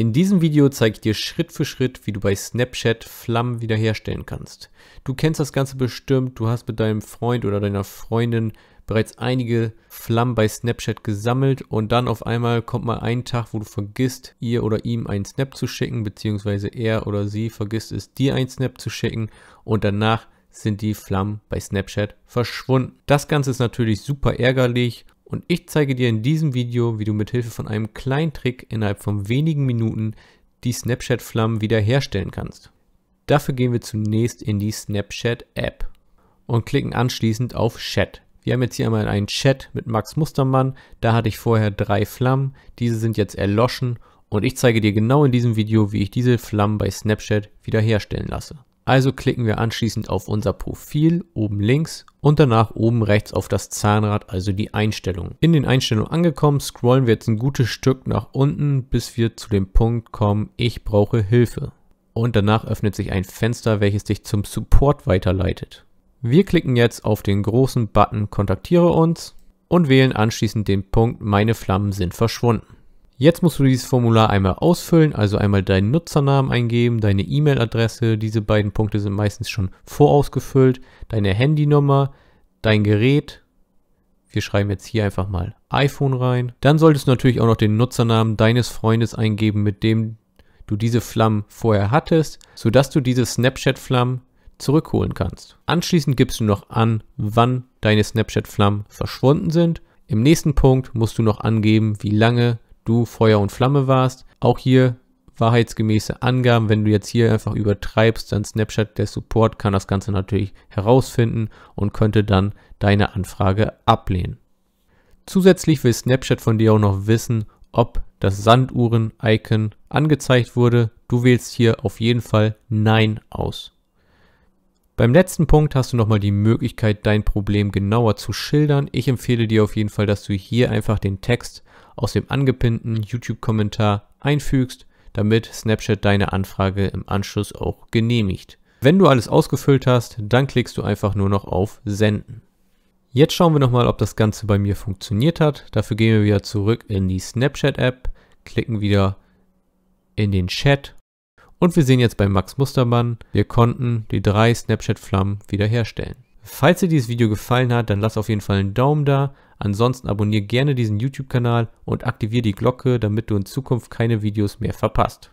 In diesem Video zeige ich dir Schritt für Schritt, wie du bei Snapchat Flammen wiederherstellen kannst. Du kennst das Ganze bestimmt, du hast mit deinem Freund oder deiner Freundin bereits einige Flammen bei Snapchat gesammelt und dann auf einmal kommt mal ein Tag, wo du vergisst, ihr oder ihm einen Snap zu schicken, beziehungsweise er oder sie vergisst es, dir einen Snap zu schicken und danach sind die Flammen bei Snapchat verschwunden. Das Ganze ist natürlich super ärgerlich und ich zeige dir in diesem Video, wie du mit Hilfe von einem kleinen Trick innerhalb von wenigen Minuten die Snapchat-Flammen wiederherstellen kannst. Dafür gehen wir zunächst in die Snapchat-App und klicken anschließend auf Chat. Wir haben jetzt hier einmal einen Chat mit Max Mustermann. Da hatte ich vorher drei Flammen. Diese sind jetzt erloschen und ich zeige dir genau in diesem Video, wie ich diese Flammen bei Snapchat wiederherstellen lasse. Also klicken wir anschließend auf unser Profil oben links und danach oben rechts auf das Zahnrad, also die Einstellungen. In den Einstellungen angekommen, scrollen wir jetzt ein gutes Stück nach unten, bis wir zu dem Punkt kommen, ich brauche Hilfe. Und danach öffnet sich ein Fenster, welches dich zum Support weiterleitet. Wir klicken jetzt auf den großen Button Kontaktiere uns und wählen anschließend den Punkt Meine Flammen sind verschwunden. Jetzt musst du dieses Formular einmal ausfüllen, also einmal deinen Nutzernamen eingeben, deine E-Mail-Adresse, diese beiden Punkte sind meistens schon vorausgefüllt, deine Handynummer, dein Gerät. Wir schreiben jetzt hier einfach mal iPhone rein. Dann solltest du natürlich auch noch den Nutzernamen deines Freundes eingeben, mit dem du diese Flammen vorher hattest, sodass du diese Snapchat-Flammen zurückholen kannst. Anschließend gibst du noch an, wann deine Snapchat-Flammen verschwunden sind. Im nächsten Punkt musst du noch angeben, wie lange du Feuer und Flamme warst. Auch hier wahrheitsgemäße Angaben. Wenn du jetzt hier einfach übertreibst, dann Snapchat, der Support kann das Ganze natürlich herausfinden und könnte dann deine Anfrage ablehnen. Zusätzlich will Snapchat von dir auch noch wissen, ob das Sanduhren-Icon angezeigt wurde. Du wählst hier auf jeden Fall Nein aus. Beim letzten Punkt hast du nochmal die Möglichkeit, dein Problem genauer zu schildern. Ich empfehle dir auf jeden Fall, dass du hier einfach den Text aus dem angepinnten YouTube-Kommentar einfügst, damit Snapchat deine Anfrage im Anschluss auch genehmigt. Wenn du alles ausgefüllt hast, dann klickst du einfach nur noch auf Senden. Jetzt schauen wir nochmal, ob das Ganze bei mir funktioniert hat. Dafür gehen wir wieder zurück in die Snapchat-App, klicken wieder in den Chat und wir sehen jetzt bei Max Mustermann, wir konnten die drei Snapchat-Flammen wiederherstellen. Falls dir dieses Video gefallen hat, dann lass auf jeden Fall einen Daumen da. Ansonsten abonniere gerne diesen YouTube-Kanal und aktiviere die Glocke, damit du in Zukunft keine Videos mehr verpasst.